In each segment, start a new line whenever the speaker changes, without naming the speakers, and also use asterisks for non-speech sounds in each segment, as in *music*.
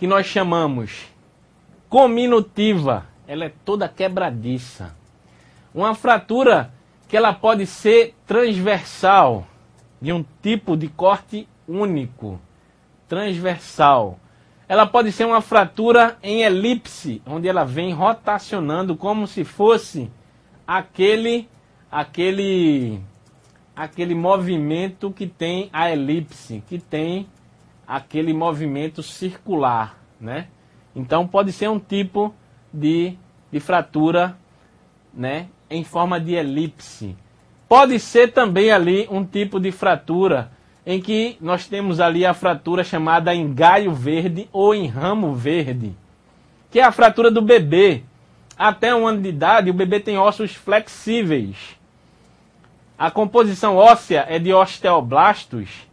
que nós chamamos cominutiva, ela é toda quebradiça. Uma fratura que ela pode ser transversal, de um tipo de corte único, transversal. Ela pode ser uma fratura em elipse, onde ela vem rotacionando como se fosse aquele aquele aquele movimento que tem a elipse, que tem aquele movimento circular, né? Então pode ser um tipo de, de fratura, né, em forma de elipse. Pode ser também ali um tipo de fratura em que nós temos ali a fratura chamada em galho verde ou em ramo verde, que é a fratura do bebê. Até um ano de idade, o bebê tem ossos flexíveis. A composição óssea é de osteoblastos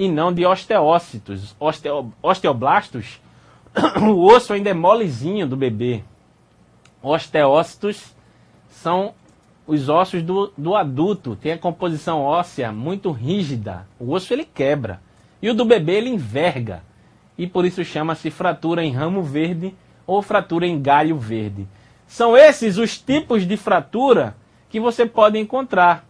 e não de osteócitos. Osteo, osteoblastos, *coughs* o osso ainda é molezinho do bebê. Osteócitos são os ossos do, do adulto, tem a composição óssea muito rígida. O osso ele quebra. E o do bebê ele enverga. E por isso chama-se fratura em ramo verde ou fratura em galho verde. São esses os tipos de fratura que você pode encontrar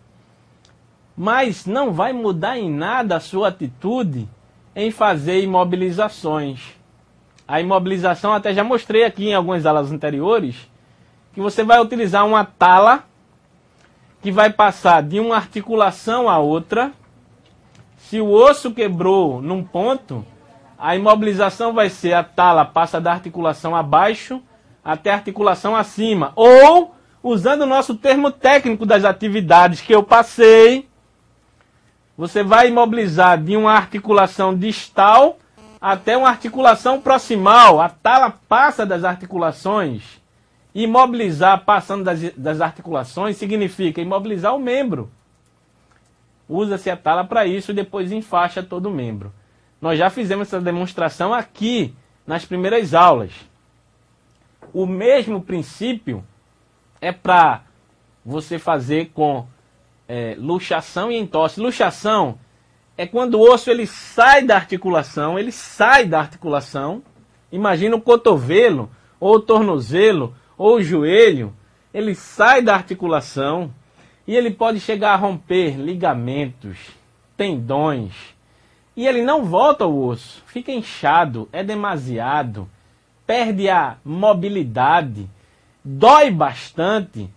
mas não vai mudar em nada a sua atitude em fazer imobilizações. A imobilização até já mostrei aqui em algumas aulas anteriores que você vai utilizar uma tala que vai passar de uma articulação a outra. Se o osso quebrou num ponto, a imobilização vai ser a tala passa da articulação abaixo até a articulação acima. Ou, usando o nosso termo técnico das atividades que eu passei, você vai imobilizar de uma articulação distal até uma articulação proximal. A tala passa das articulações. Imobilizar passando das, das articulações significa imobilizar o membro. Usa-se a tala para isso e depois enfaixa todo o membro. Nós já fizemos essa demonstração aqui nas primeiras aulas. O mesmo princípio é para você fazer com é, luxação e entorse. Luxação é quando o osso ele sai da articulação, ele sai da articulação. Imagina o cotovelo, ou o tornozelo, ou o joelho. Ele sai da articulação e ele pode chegar a romper ligamentos, tendões. E ele não volta ao osso, fica inchado, é demasiado, perde a mobilidade, dói bastante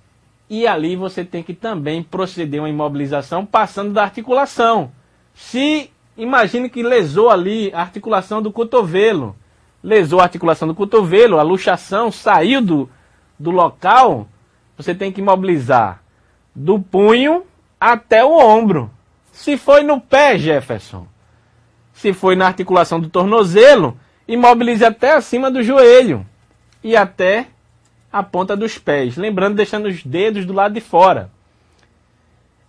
e ali você tem que também proceder a uma imobilização passando da articulação. Se imagine que lesou ali a articulação do cotovelo, lesou a articulação do cotovelo, a luxação saiu do, do local, você tem que imobilizar do punho até o ombro. Se foi no pé, Jefferson, se foi na articulação do tornozelo, imobilize até acima do joelho e até a ponta dos pés, lembrando deixando os dedos do lado de fora.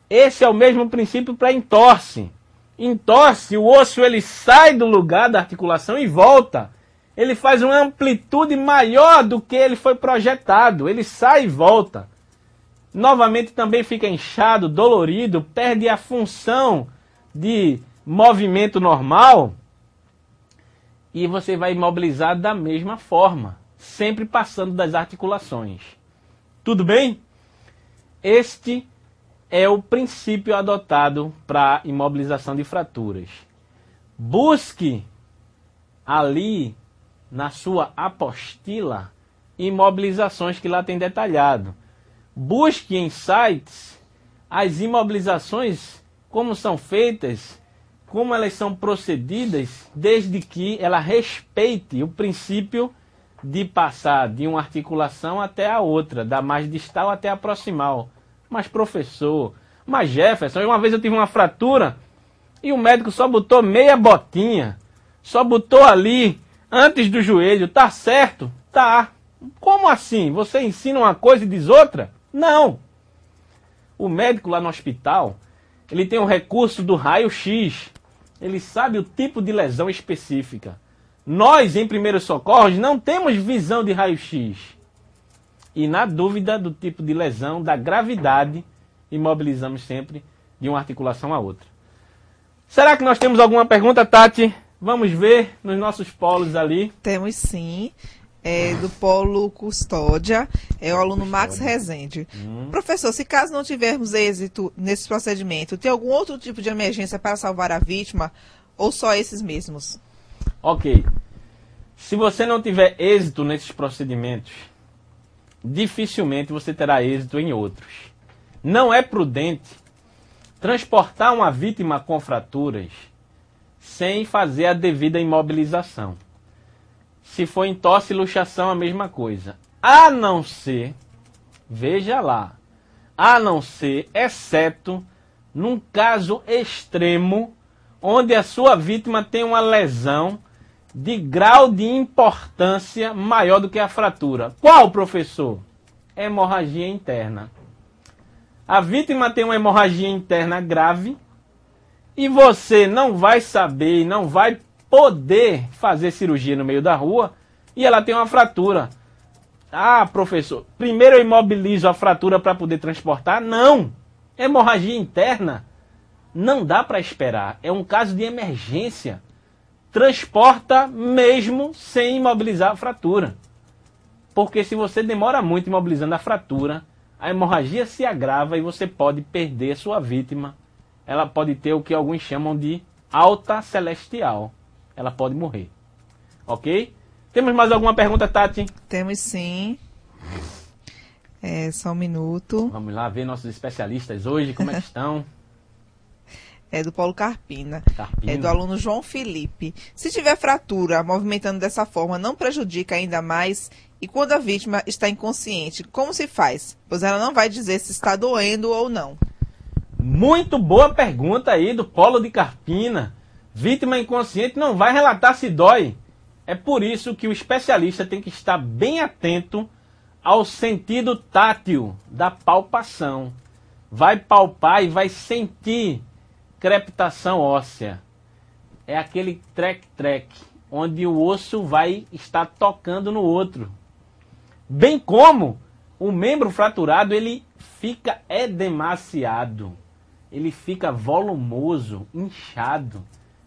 Esse é o mesmo princípio para entorse. Entorse, o osso ele sai do lugar da articulação e volta. Ele faz uma amplitude maior do que ele foi projetado. Ele sai e volta. Novamente também fica inchado, dolorido, perde a função de movimento normal e você vai imobilizar da mesma forma sempre passando das articulações. Tudo bem? Este é o princípio adotado para imobilização de fraturas. Busque ali na sua apostila imobilizações que lá tem detalhado. Busque em sites as imobilizações como são feitas, como elas são procedidas, desde que ela respeite o princípio de passar de uma articulação até a outra, da mais distal até a proximal. Mas professor, mas Jefferson, uma vez eu tive uma fratura e o médico só botou meia botinha, só botou ali antes do joelho, tá certo? Tá. Como assim? Você ensina uma coisa e diz outra? Não. O médico lá no hospital, ele tem o um recurso do raio-x. Ele sabe o tipo de lesão específica. Nós, em primeiros socorros, não temos visão de raio-x. E na dúvida do tipo de lesão, da gravidade, imobilizamos sempre de uma articulação a outra. Será que nós temos alguma pergunta, Tati? Vamos ver nos nossos polos ali. Temos sim. É, do Polo Custódia, é o aluno Max Rezende. Hum. Professor, se caso não tivermos êxito nesse procedimento, tem algum outro tipo de emergência para salvar a vítima ou só esses mesmos? Ok. Se você não tiver êxito nesses procedimentos, dificilmente você terá êxito em outros. Não é prudente transportar uma vítima com fraturas sem fazer a devida imobilização. Se for em tosse e luxação, a mesma coisa. A não ser, veja lá, a não ser, exceto num caso extremo, onde a sua vítima tem uma lesão de grau de importância maior do que a fratura. Qual, professor? Hemorragia interna. A vítima tem uma hemorragia interna grave e você não vai saber não vai poder fazer cirurgia no meio da rua e ela tem uma fratura. Ah, professor, primeiro eu imobilizo a fratura para poder transportar? Não! Hemorragia interna não dá para esperar. É um caso de emergência transporta mesmo sem imobilizar a fratura. Porque se você demora muito imobilizando a fratura, a hemorragia se agrava e você pode perder sua vítima. Ela pode ter o que alguns chamam de alta celestial. Ela pode morrer. Ok? Temos mais alguma pergunta, Tati? Temos sim. É, só um minuto. Vamos lá ver nossos especialistas hoje, como é que *laughs* estão é do Paulo Carpina, Carpina, é do aluno João Felipe. Se tiver fratura, movimentando dessa forma não prejudica ainda mais? E quando a vítima está inconsciente, como se faz? Pois ela não vai dizer se está doendo ou não. Muito boa pergunta aí do Paulo de Carpina. Vítima inconsciente não vai relatar se dói. É por isso que o especialista tem que estar bem atento ao sentido tátil da palpação. Vai palpar e vai sentir crepitação óssea. É aquele trec-trec, onde o osso vai estar tocando no outro. Bem como o membro fraturado, ele fica edemaciado. Ele fica volumoso, inchado,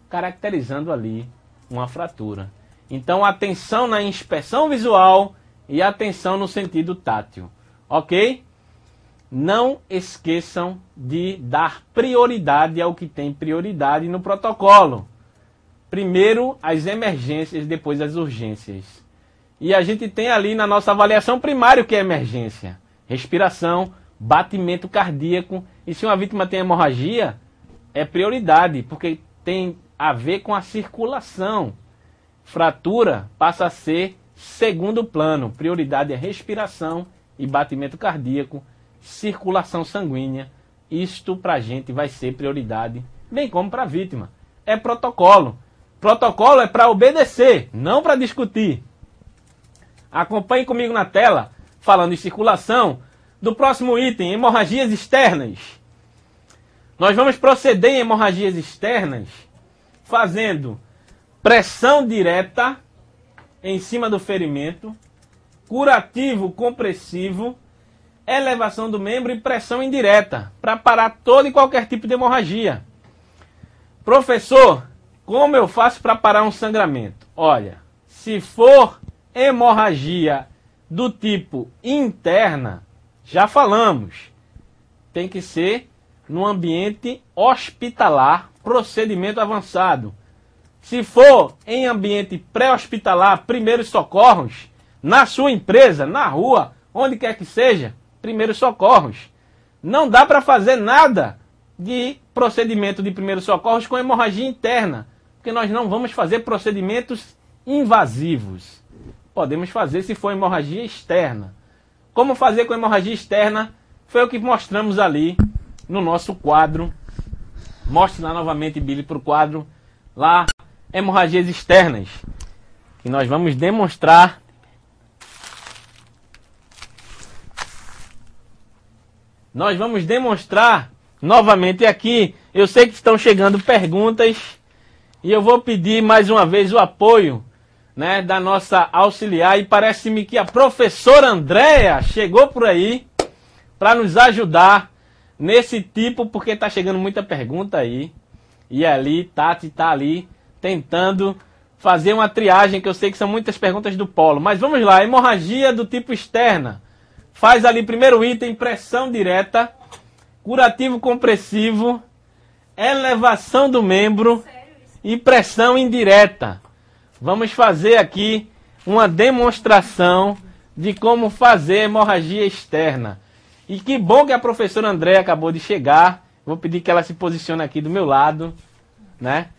caracterizando ali uma fratura. Então, atenção na inspeção visual e atenção no sentido tátil. Ok? não esqueçam de dar prioridade ao que tem prioridade no protocolo. Primeiro as emergências, depois as urgências. E a gente tem ali na nossa avaliação primária o que é emergência: respiração, batimento cardíaco. E se uma vítima tem hemorragia, é prioridade, porque tem a ver com a circulação. Fratura passa a ser segundo plano. Prioridade é respiração e batimento cardíaco circulação sanguínea. Isto para a gente vai ser prioridade, bem como para a vítima. É protocolo. Protocolo é para obedecer, não para discutir. Acompanhe comigo na tela, falando em circulação, do próximo item, hemorragias externas. Nós vamos proceder em hemorragias externas fazendo pressão direta em cima do ferimento, curativo compressivo elevação do membro e pressão indireta, para parar todo e qualquer tipo de hemorragia. Professor, como eu faço para parar um sangramento? Olha, se for hemorragia do tipo interna, já falamos, tem que ser no ambiente hospitalar, procedimento avançado. Se for em ambiente pré-hospitalar, primeiros socorros, na sua empresa, na rua, onde quer que seja, primeiros socorros. Não dá para fazer nada de procedimento de primeiros socorros com hemorragia interna, porque nós não vamos fazer procedimentos invasivos. Podemos fazer se for hemorragia externa. Como fazer com hemorragia externa foi o que mostramos ali no nosso quadro. Mostre lá novamente, Billy, para o quadro. Lá, hemorragias externas. Que nós vamos demonstrar Nós vamos demonstrar novamente aqui. Eu sei que estão chegando perguntas e eu vou pedir mais uma vez o apoio né, da nossa auxiliar. E parece-me que a professora Andréa chegou por aí para nos ajudar nesse tipo, porque está chegando muita pergunta aí. E ali, Tati está ali tentando fazer uma triagem, que eu sei que são muitas perguntas do polo. Mas vamos lá, hemorragia do tipo externa. Faz ali primeiro item, pressão direta, curativo compressivo, elevação do membro e pressão indireta. Vamos fazer aqui uma demonstração de como fazer hemorragia externa. E que bom que a professora André acabou de chegar. Vou pedir que ela se posicione aqui do meu lado, né?